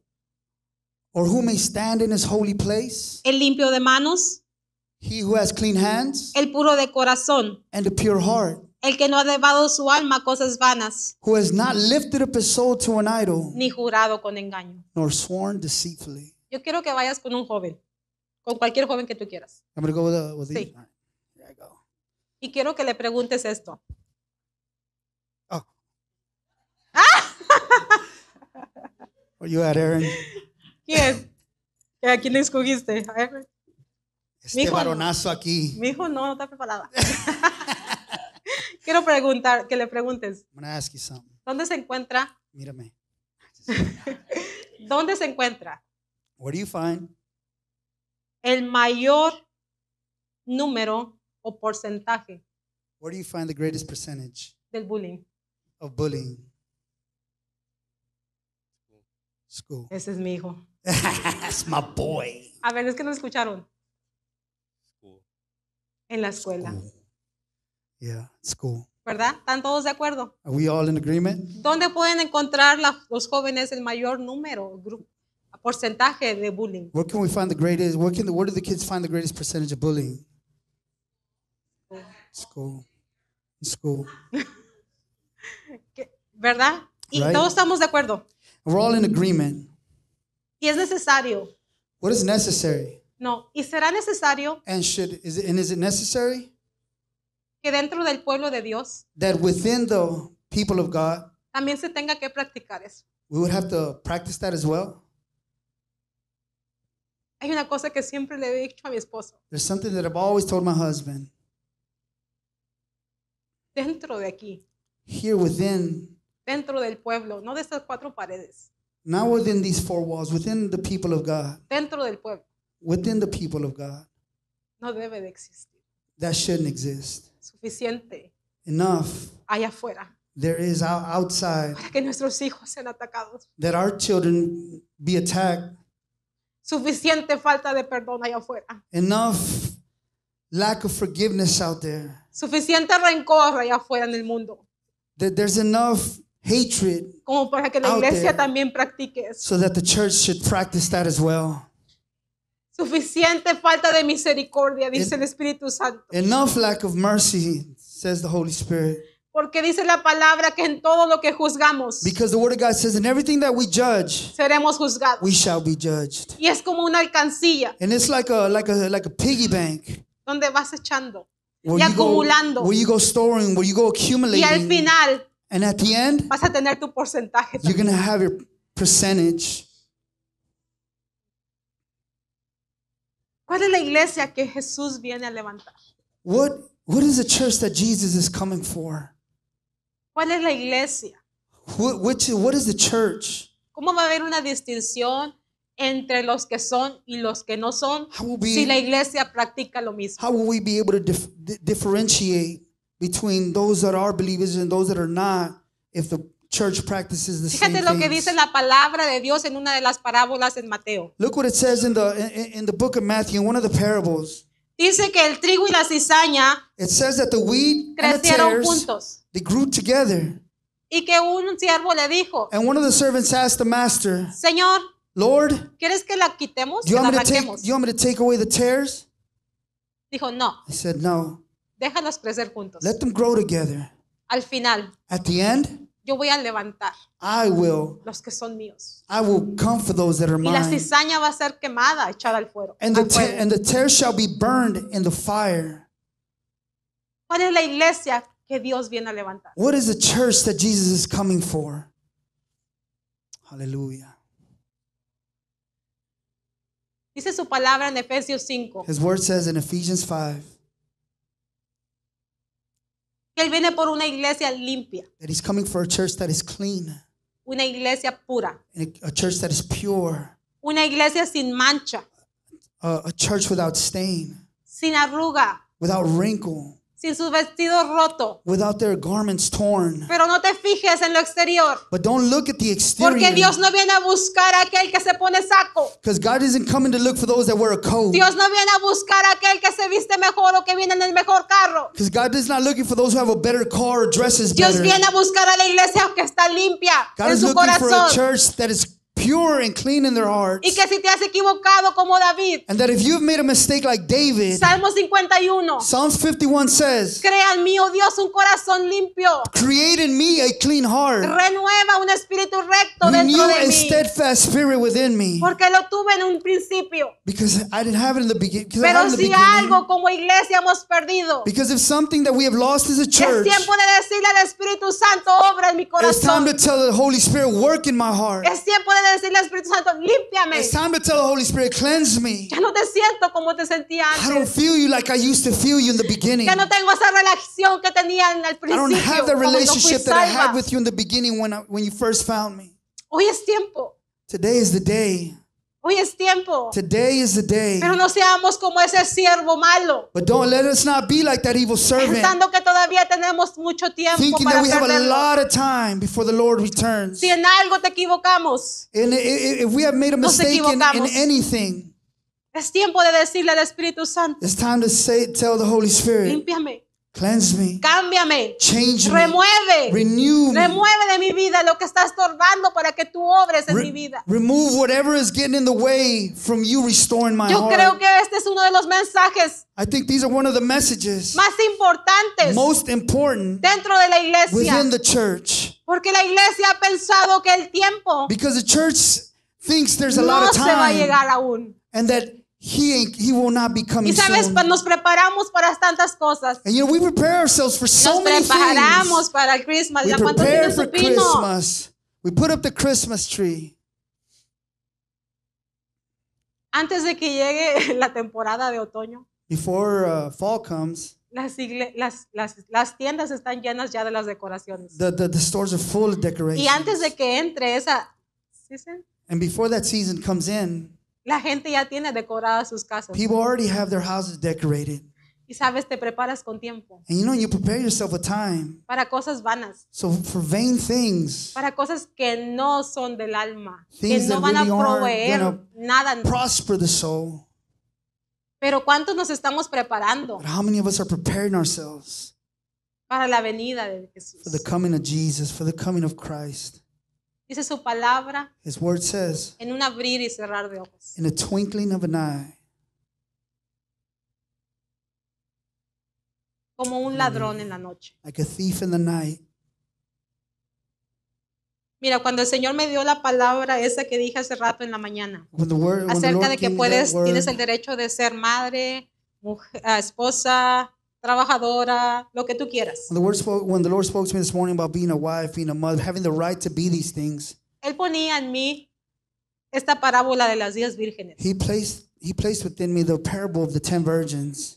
place? El limpio de manos. He who has clean hands. El puro de corazón. And a pure heart. El que no ha llevado su alma a cosas vanas. Ni jurado con engaño. sworn deceitfully. Yo quiero que vayas con un joven, con cualquier joven que tú quieras. Uh, sí. Y quiero que le preguntes esto. Oh. ¡Ah! Where you at, Aaron? ¿Quién? ¿A quién escogiste? Este mi hijo, varonazo aquí. Mi hijo no, no está preparada. Quiero preguntar, que le preguntes. I'm gonna ask you something. ¿Dónde se encuentra? Mírame. ¿Dónde se encuentra? Where do you find? El mayor número o porcentaje. Where do you find the greatest percentage? Del bullying. Of bullying school. Ese es mi hijo. That's my boy. A ver, es que no escucharon. School. En la escuela. School. Yeah, school. ¿Verdad? ¿Están todos de acuerdo? Are we all in agreement? ¿Dónde pueden encontrar la, los jóvenes el mayor número, grupo, porcentaje de bullying? Where can we find the greatest? Where can the, where do the kids find the greatest percentage of bullying? School. School. ¿Verdad? Y right? todos estamos de acuerdo. We're all in agreement. Y es necesario. What is necessary? No, y será necesario And should is it, and is it necessary que dentro del pueblo de Dios that within the people of God también se tenga que practicar eso. we would have to practice that as well? Hay una cosa que siempre le he dicho a mi esposo, There's something that I've always told my husband. dentro de aquí, here within dentro del pueblo, no de estas cuatro paredes. Not within these four walls, within the people of God. Dentro del pueblo. Within the people of God. No debe de existir. That shouldn't exist. Suficiente. Enough. Allá afuera. There is outside. Para que nuestros hijos sean atacados. That our children be attacked. Suficiente falta de perdón allá afuera. Enough lack of forgiveness out there. Suficiente rencor allá afuera en el mundo. That there's enough hatred como para que la out iglesia there, también practique eso. so that the church should practice that as well. Suficiente falta de misericordia, dice el Espíritu Santo. Enough lack of mercy, says the Holy Spirit. Porque dice la palabra que en todo lo que juzgamos Because the word of God says in everything that we judge, seremos juzgados. we shall be judged. Y es como una And it's like a like a like a piggy bank donde vas echando y where you go, where you go storing, where you go accumulating. Y al final and at the end, vas a tener tu porcentaje. You're going to have your percentage. ¿Cuál es la iglesia que Jesús viene a levantar? What what is the church that Jesus is coming for? ¿Cuál es la iglesia? which, what is the church? ¿Cómo va a haber una distinción entre los que son y los que no son si la iglesia practica lo mismo? How will we be able to dif differentiate? between those that are believers and those that are not if the church practices the Fíjate same lo que dice la palabra de Dios en una de las parábolas en Mateo. Look what it says in the in, in the book of Matthew, in one of the parables. Dice que el trigo y la cizaña It says that the wheat and the tares juntos they grew together. y que un siervo le dijo, And one of the servants asked the master, Señor, Lord, do ¿quieres que la quitemos? you want me to take, do you want me to take away the tares? Dijo, no. He said, No. Déjalos crecer juntos. Let them grow together. Al final. At the end. Yo voy a levantar I will, los que son míos. I will come for those that are mine. Y la cizaña va a ser quemada, echada al fuego. And, the, fuego. and the tear shall be burned in the fire. ¿Cuál es la iglesia que Dios viene a levantar? What is the church that Jesus is coming for? Aleluya. Dice su palabra en Efesios 5. His word says in Ephesians 5 él viene por una iglesia limpia. That he's coming for a church that is clean. Una iglesia pura. A church that is pure. Una iglesia sin mancha. A, a church without stain. Sin arruga. Without wrinkle sin sus vestidos rotos. Without their garments torn. Pero no te fijes en lo exterior. But don't look at the exterior. Porque Dios no viene a buscar a aquel que se pone saco. Because God isn't coming to look for those that wear a coat. Dios no viene a buscar a aquel que se viste mejor o que viene en el mejor carro. Because God is not looking for those who have a better car or dresses Dios better. Dios viene a buscar a la iglesia que está limpia God en is su looking corazón. For a church that is pure and clean in their hearts. Y que si te has equivocado como David. And that if you've made a mistake like David. Salmo 51. Psalms 51 says. Crea en mí, oh Dios, un corazón limpio. Create in me a clean heart. Renueva un espíritu recto dentro de mí. a steadfast spirit within me. Porque lo tuve en un principio. Because I didn't have it in the, begin Pero in the si beginning. Pero si algo como iglesia hemos perdido. Because if something that we have lost as a church. Es tiempo de decirle al Espíritu Santo obra en mi corazón. It's time to tell the Holy Spirit work in my heart. Es tiempo de decirle al Espíritu Santo, límpiame. It's time to tell the Holy Spirit, cleanse me. Ya no te siento como te sentía antes. I don't feel you like I used to feel you in the beginning. Ya no tengo esa relación que tenía en el principio. I don't have the relationship that I had with you in the beginning when I, when you first found me. Hoy es tiempo. Today is the day. Hoy es tiempo. Today is the day. Pero no seamos como ese siervo malo. But don't let us not be like that evil servant. Pensando que todavía tenemos mucho tiempo Thinking para that we perderlo. have a lot of time before the Lord returns. Si en algo te equivocamos. And if we have made a mistake in, in anything. Es tiempo de decirle al Espíritu Santo. It's time to say, tell the Holy Spirit. Límpiame. Cleanse me. Cámbiame. Change remueve. renew me. Remueve de mi vida lo que está estorbando para que tú obres en mi vida. Remove whatever is getting in the way from you restoring my Yo heart. Yo creo que este es uno de los mensajes. I think these are one of the messages. Más importantes. Most important. Dentro de la iglesia. Within the church. Porque la iglesia ha pensado que el tiempo. no se va a llegar aún. And that He, he will not be coming y sabes, soon. nos preparamos para tantas cosas. And, you know, we prepare ourselves for so nos preparamos para Christmas. We prepare for Christmas. We put up the Christmas tree. Antes de que llegue la temporada de otoño. Before uh, fall comes. Las, las, las, las, tiendas están llenas ya de las decoraciones. The, the, the stores are full of decorations. Y antes de que entre esa season. And before that season comes in. La gente ya tiene decoradas sus casas. People already have their houses decorated. Y sabes, te preparas con tiempo. And you know, you prepare yourself with time. Para cosas vanas. So for vain things. Para cosas que no son del alma. Things Que no van really a proveer nada. Prosper the soul. Pero ¿cuántos nos estamos preparando? But how many of us are preparing ourselves? Para la venida de Jesús. For the coming of Jesus, for the coming of Christ. Dice su palabra. en un abrir y cerrar de ojos. In twinkling of an eye. Como un hmm. ladrón en la noche. Mira, cuando el Señor me dio la palabra esa que dije hace rato en la mañana, acerca de que puedes, tienes el derecho de ser madre, mujer, ah, esposa, trabajadora, lo que tú quieras. When the, Lord spoke, when the Lord spoke to me this morning about being a wife, being a mother, having the right to be these things, Él ponía en mí esta parábola de las diez vírgenes. He placed, he placed within me the parable of the ten virgins.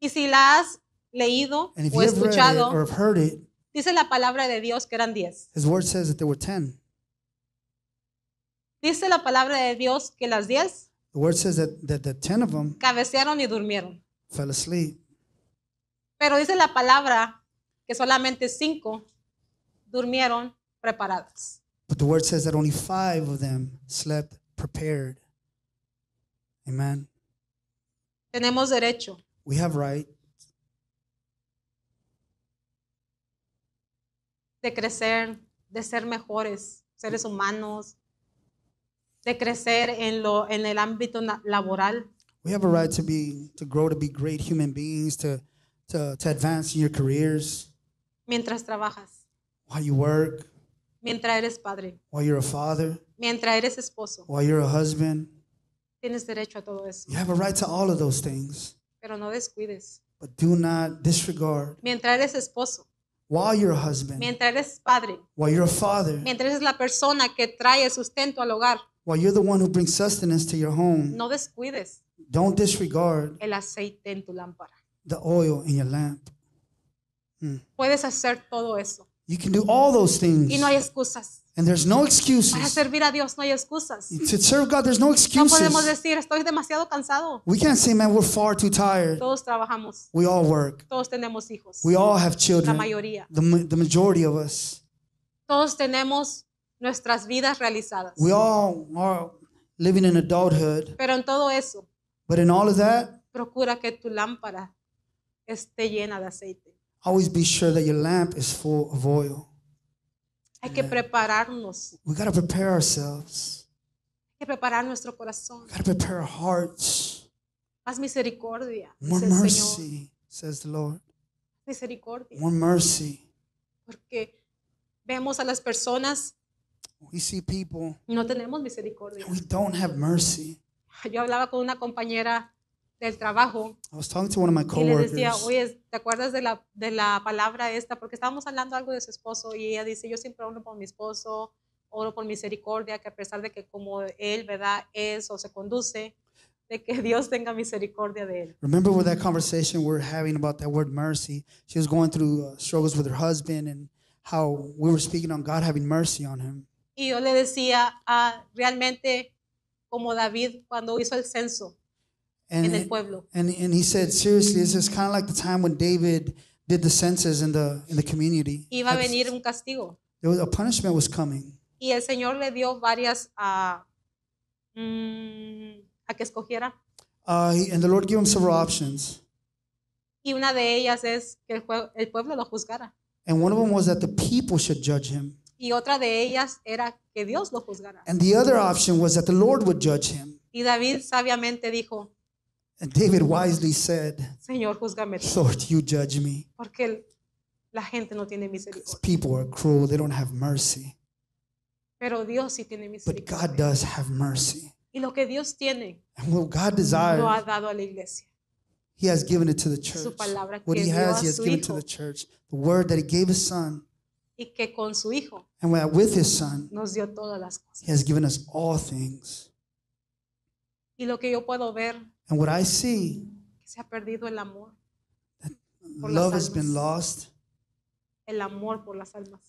Y si la has leído And if o you read it escuchado, or have heard it, dice la palabra de Dios que eran diez. His word says that there were ten. Dice la palabra de Dios que las diez The word says that, that the ten of them cabecearon y durmieron fell asleep. Pero dice la palabra que solamente cinco durmieron preparados But the word says that only five of them slept prepared. Amen. Tenemos derecho. We have right. De crecer, de ser mejores seres humanos, de crecer en, lo, en el ámbito laboral. we have a right to be to grow to be great human beings to to, to advance in your careers mientras trabajas while you work mientras eres padre while you're a father mientras eres esposo while you're a husband tienes derecho a todo eso you have a right to all of those things pero no descuides but do not disregard mientras eres esposo while you're a husband mientras eres padre while you're a father mientras eres la persona que trae sustento al hogar while you're the one who brings sustenance to your home no descuides don't disregard el aceite en tu lámpara. the oil in your lamp. Hmm. Puedes hacer todo eso. You can do all those things. Y no hay excusas. And there's no Para excuses. servir a Dios no hay excusas. To serve God, there's no No podemos excuses. decir, estoy demasiado cansado. We can't say, man, we're far too tired. Todos trabajamos, We all work. todos tenemos hijos, We all have la children. mayoría. The, the majority of us. Todos tenemos nuestras vidas realizadas. We all are living in adulthood. Pero en todo eso, but in all of that, procura que tu lámpara esté llena de aceite. Always be sure that your lamp is full of oil. Hay que prepararnos. We gotta prepare ourselves. Hay que preparar nuestro corazón. We gotta prepare our hearts. Más misericordia. More mercy, Señor. says the Lord. Misericordia. More mercy. Porque vemos a las personas. We see people. Y no tenemos misericordia. And we don't have mercy. yo hablaba con una compañera del trabajo. y le decía, oye, ¿te acuerdas de la, de la palabra esta? Porque estábamos hablando algo de su esposo y ella dice, yo siempre oro por mi esposo, oro por misericordia, que a pesar de que como él, ¿verdad? Es o se conduce, de que Dios tenga misericordia de él. Remember were having about that word mercy, she was going through uh, struggles with her husband and how we were speaking on God having mercy on him. Y yo le decía, ah, realmente como David cuando hizo el censo and en el pueblo. And, and he said, seriously, this is kind of like the time when David did the census in the, in the community. Iba a venir un castigo. There was, a punishment was coming. Y el Señor le dio varias a, uh, a que escogiera. Uh, he, and the Lord gave him several options. Y una de ellas es que el, el pueblo lo juzgara. And one of them was that the people should judge him. Y otra de ellas era que Dios lo juzgara. And the other option was that the Lord would judge him. Y David sabiamente dijo, And David wisely said, Señor, júzgame. Lord, you judge me. Porque la gente no tiene misericordia. People are cruel, they don't have mercy. Pero Dios sí tiene But God does have mercy. Y lo que Dios tiene And what God lo ha desires, dado a la iglesia. He has given it to the church. palabra What que He has, He has given to the church. The word that He gave His Son y que con su hijo and with his son, nos dio todas las cosas. He has given us all things. Y lo que yo puedo ver and what I see, que se ha perdido el amor. That por love las almas. has been lost. El amor por las almas.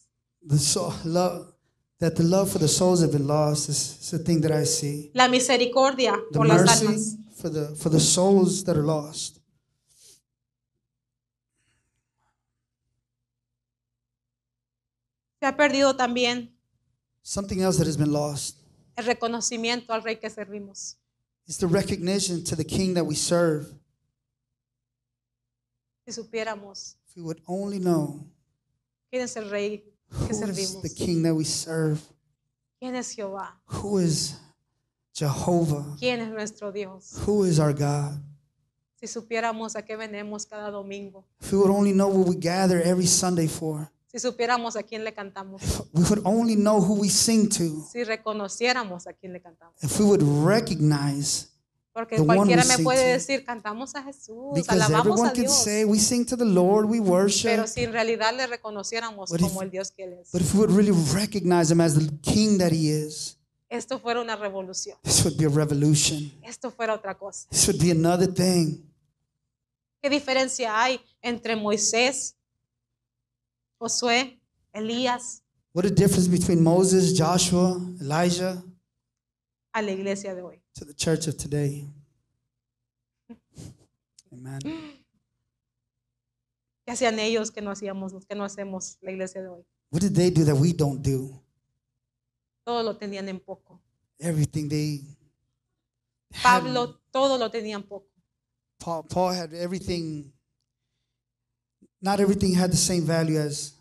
The soul, love, that the love for the souls have been lost is, is the thing that I see. La misericordia the por mercy las almas. For the, for the souls that are lost. Se ha perdido también something else that has been lost. el reconocimiento al rey que servimos. It's the recognition to the king that we serve. Si supiéramos If we would only know quién es el rey que the king that we serve, quién es Jehová, who is Jehovah, quién es nuestro Dios. who is our God. Si supiéramos a qué venimos cada domingo, If we would only know what we gather every Sunday for, Si supiéramos a quién le cantamos. We would only know who we sing to. Si reconociéramos a quién le cantamos. If we would recognize porque the cualquiera me puede decir, cantamos a Jesús, Because alabamos a Dios. Say, we sing to the Lord, we worship. Pero si en realidad le reconociéramos but como if, el Dios que él es. But if we would really recognize him as the king that he is. Esto fuera una revolución. This would be a revolution. Esto fuera otra cosa. This would be another thing. ¿Qué diferencia hay entre Moisés Josué, Elías. What a difference between Moses, Joshua, Elijah. A la iglesia de hoy. To the church of today. Amen. ¿Qué hacían ellos que no hacíamos, que no hacemos la iglesia de hoy? What did they do that we don't do? Todo lo tenían en poco. Everything they Pablo, had. todo lo tenían poco. Paul, Paul had everything not everything had the same value as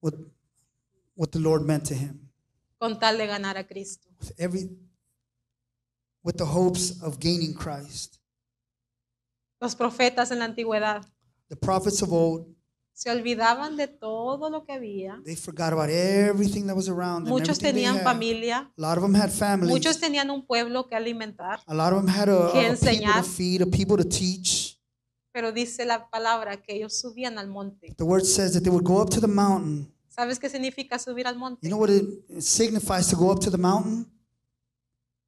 what, what the Lord meant to him. Con tal de ganar a Cristo. With every, with the hopes of gaining Christ. Los profetas en la antigüedad. The prophets of old. Se olvidaban de todo lo que había. They forgot about everything that was around them. Muchos tenían familia. A lot of them had families. Muchos tenían un pueblo que alimentar. A lot of them had a, a, a people to feed, a people to teach. Pero dice la palabra que ellos subían al monte. The word says that they would go up to the mountain. ¿Sabes qué significa subir al monte? You know what it signifies to go up to the mountain?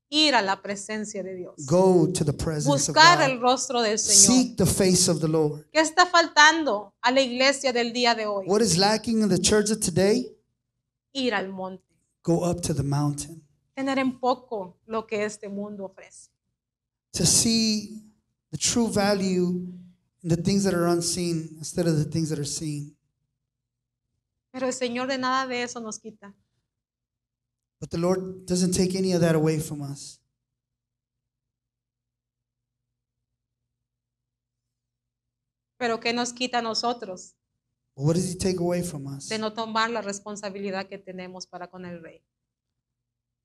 Ir a la presencia de Dios. Go to the presence Buscar of God. Buscar el rostro del Señor. Seek the face of the Lord. ¿Qué está faltando a la iglesia del día de hoy? What is lacking in the church of today? Ir al monte. Go up to the mountain. Tener en poco lo que este mundo ofrece. To see the true value the things that are unseen instead of the things that are seen. Pero el Señor de nada de eso nos quita. But the Lord doesn't take any of that away from us. Pero ¿qué nos quita a nosotros? But what does he take away from us? De no tomar la responsabilidad que tenemos para con el rey.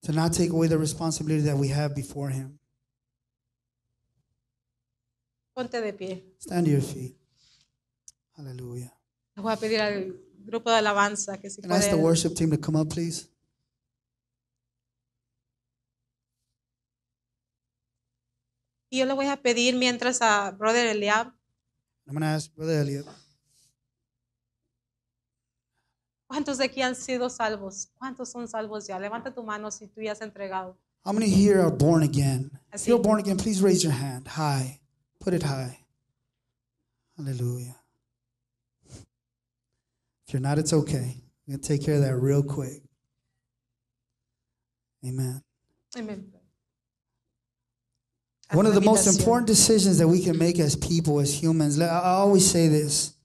To not take away the responsibility that we have before him. Ponte de pie. Stand your feet. Aleluya. Les voy a pedir al grupo de alabanza que si Can ask the worship team to come up, please? Y yo le voy a pedir mientras a Brother Eliab, I'm going to ask Brother Eliab. ¿cuántos de aquí han sido salvos? ¿Cuántos son salvos ya? Levanta tu mano si tú ya has entregado. How many here are born again? If you're born again, please raise your hand high. Put it high. Hallelujah. If you're not, it's okay. We're going to take care of that real quick. Amen. Amen. One of the most important decisions that we can make as people, as humans, I always say this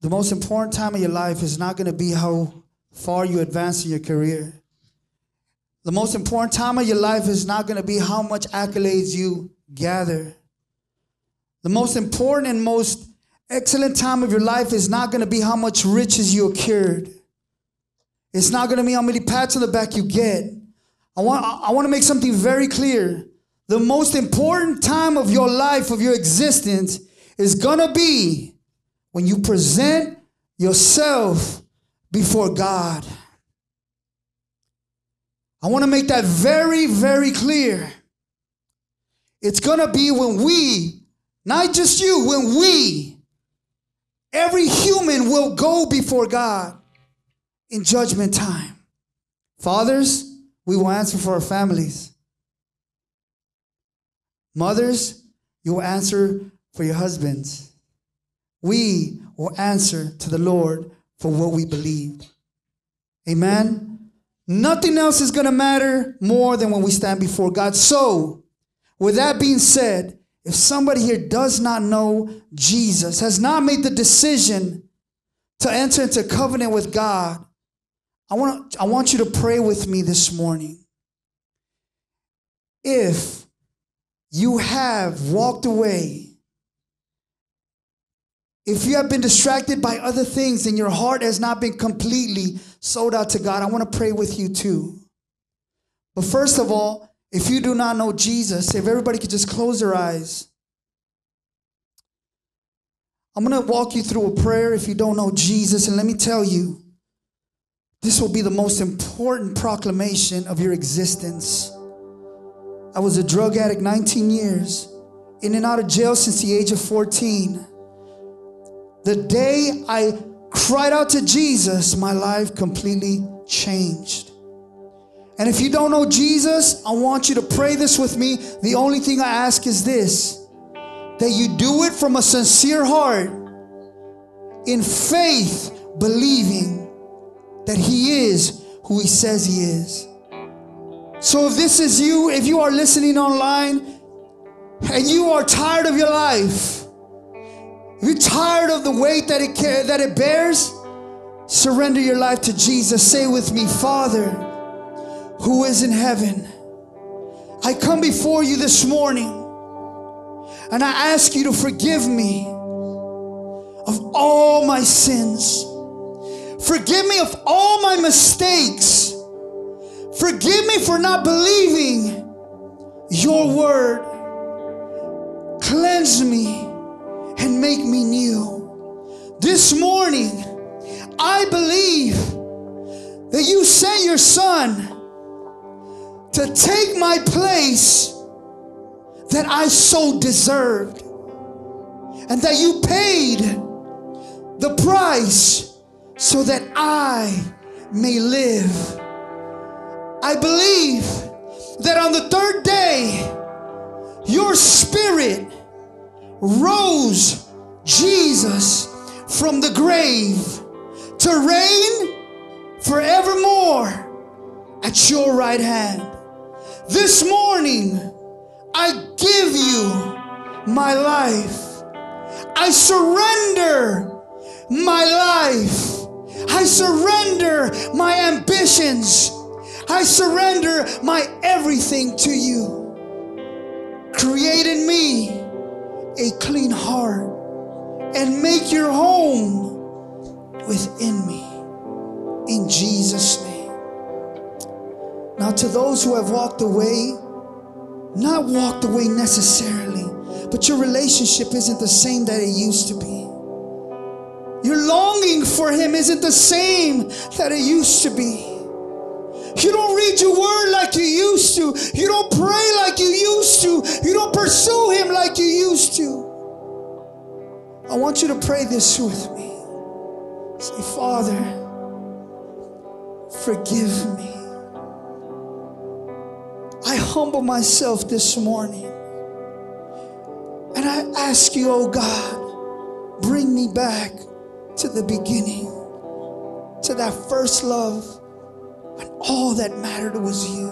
the most important time of your life is not going to be how far you advance in your career. The most important time of your life is not going to be how much accolades you gather. The most important and most excellent time of your life is not going to be how much riches you accrued. It's not going to be how many pats on the back you get. I want, I want to make something very clear. The most important time of your life, of your existence, is going to be when you present yourself before God. I want to make that very, very clear. It's going to be when we not just you, when we, every human will go before God in judgment time. Fathers, we will answer for our families. Mothers, you will answer for your husbands. We will answer to the Lord for what we believe. Amen. Nothing else is going to matter more than when we stand before God. So, with that being said, if somebody here does not know Jesus, has not made the decision to enter into covenant with God, I want, I want you to pray with me this morning. If you have walked away, if you have been distracted by other things and your heart has not been completely sold out to God, I want to pray with you too. But first of all, if you do not know Jesus, if everybody could just close their eyes, I'm going to walk you through a prayer if you don't know Jesus. And let me tell you, this will be the most important proclamation of your existence. I was a drug addict 19 years, in and out of jail since the age of 14. The day I cried out to Jesus, my life completely changed. And if you don't know Jesus, I want you to pray this with me. The only thing I ask is this that you do it from a sincere heart, in faith, believing that He is who He says He is. So if this is you, if you are listening online and you are tired of your life, if you're tired of the weight that it, that it bears, surrender your life to Jesus. Say with me, Father who is in heaven. I come before you this morning and I ask you to forgive me of all my sins. Forgive me of all my mistakes. Forgive me for not believing your word. Cleanse me and make me new. This morning, I believe that you sent your son to take my place that I so deserved, and that you paid the price so that I may live. I believe that on the third day, your spirit rose Jesus from the grave to reign forevermore at your right hand. This morning, I give you my life. I surrender my life. I surrender my ambitions. I surrender my everything to you. Create in me a clean heart and make your home within me. In Jesus' name. Now, to those who have walked away, not walked away necessarily, but your relationship isn't the same that it used to be. Your longing for Him isn't the same that it used to be. You don't read your word like you used to. You don't pray like you used to. You don't pursue Him like you used to. I want you to pray this with me. Say, Father, forgive me humble myself this morning. And I ask you, oh God, bring me back to the beginning, to that first love, when all that mattered was you.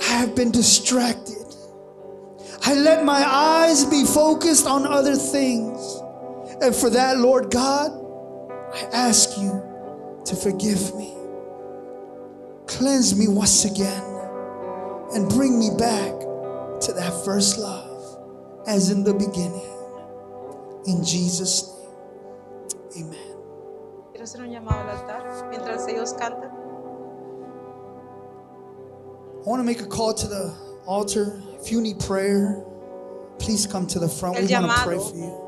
I have been distracted. I let my eyes be focused on other things. And for that, Lord God, I ask you to forgive me. Cleanse me once again and bring me back to that first love as in the beginning. In Jesus' name, amen. I want to make a call to the altar. If you need prayer, please come to the front. we want to pray for you.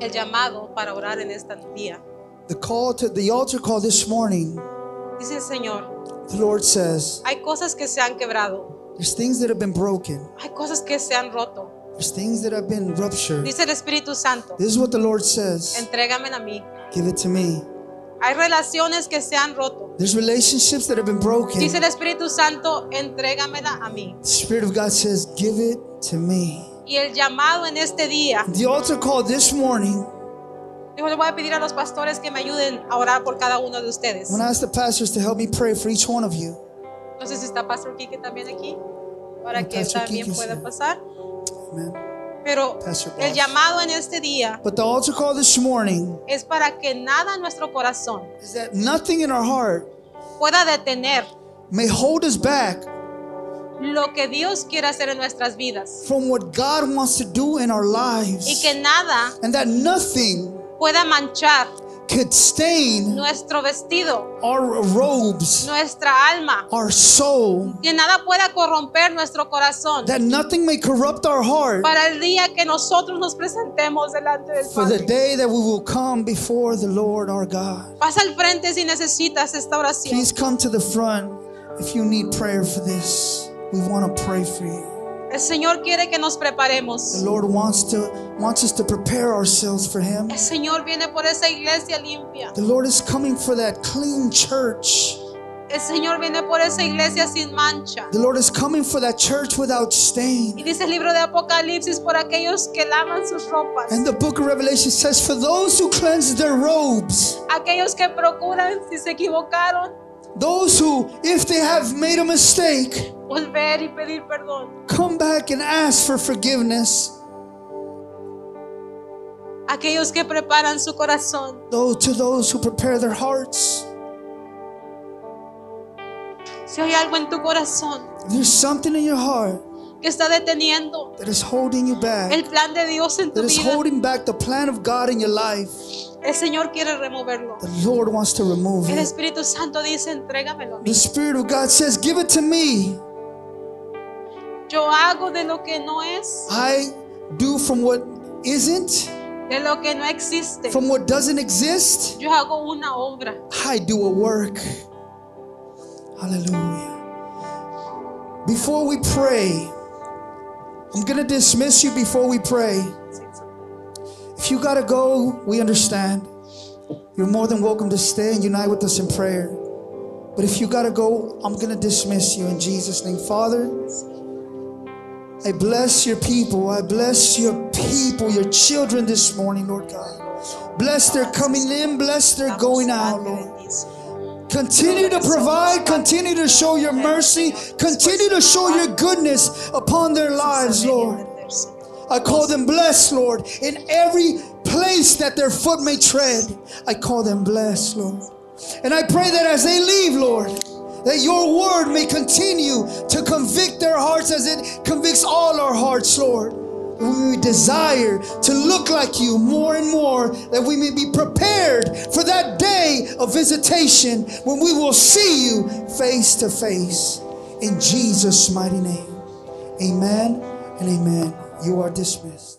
El llamado para orar en esta día. The call to the altar call this morning. Dice el Señor. The Lord says, Hay cosas que se han quebrado. There's things that have been broken. Hay cosas que se han roto. There's things that have been ruptured. Dice el Espíritu Santo. This is what the Lord says. Entrégame a mí. Give it to me. Hay relaciones que se han roto. There's relationships that have been broken. Dice el Espíritu Santo, entrégamela a mí. The Spirit of God says, give it to me. Y el llamado en este día. The altar call this morning Dijo, le voy a pedir a los pastores que me ayuden a orar por cada uno de ustedes. No sé si está Pastor Kike también aquí para que también pueda pasar. Pero el llamado en este día es para que nada en nuestro corazón pueda detener may hold us back lo que Dios quiere hacer en nuestras vidas y que nada pueda manchar nuestro vestido, nuestra alma, que nada pueda corromper nuestro corazón, para el día que nosotros nos presentemos delante del For the day that we will come before the Lord our God. Pasa al frente si necesitas esta oración. Please come to the front if you need prayer for this. We want to pray for you. El Señor quiere que nos preparemos. The Lord wants us to prepare ourselves for him. El Señor viene por esa iglesia limpia. The Lord is coming for that clean church. El Señor viene por esa iglesia sin mancha. The Lord is coming for that church without stain. Y dice el libro de Apocalipsis por aquellos que lavan sus ropas. And the book of Revelation says for those who cleanse their robes. Aquellos que procuran si se equivocaron Those who, if they have made a mistake, volver y pedir perdón. come back and ask for forgiveness. Aquellos que preparan su corazón, Though to those who prepare their hearts, si hay algo en tu corazón, there's something in your heart que está deteniendo that is holding you back, el plan de Dios en tu that vida. Is holding back the plan of God in your life. El Señor quiere removerlo. The Lord wants to remove el Espíritu Santo dice, entrégamelo a mí. The Spirit of God says, give it to me. Yo hago de lo que no es. I do from what isn't. De lo que no existe. From what doesn't exist. Yo hago una obra. I do a work. Hallelujah. Before we pray, I'm going to dismiss you before we pray. If you got to go, we understand. You're more than welcome to stay and unite with us in prayer. But if you got to go, I'm going to dismiss you in Jesus' name. Father, I bless your people. I bless your people, your children this morning, Lord God. Bless their coming in, bless their going out, Lord. Continue to provide, continue to show your mercy, continue to show your goodness upon their lives, Lord. I call them blessed, Lord, in every place that their foot may tread. I call them blessed, Lord. And I pray that as they leave, Lord, that your word may continue to convict their hearts as it convicts all our hearts, Lord we desire to look like you more and more, that we may be prepared for that day of visitation when we will see you face to face. In Jesus' mighty name. Amen and amen. You are dismissed.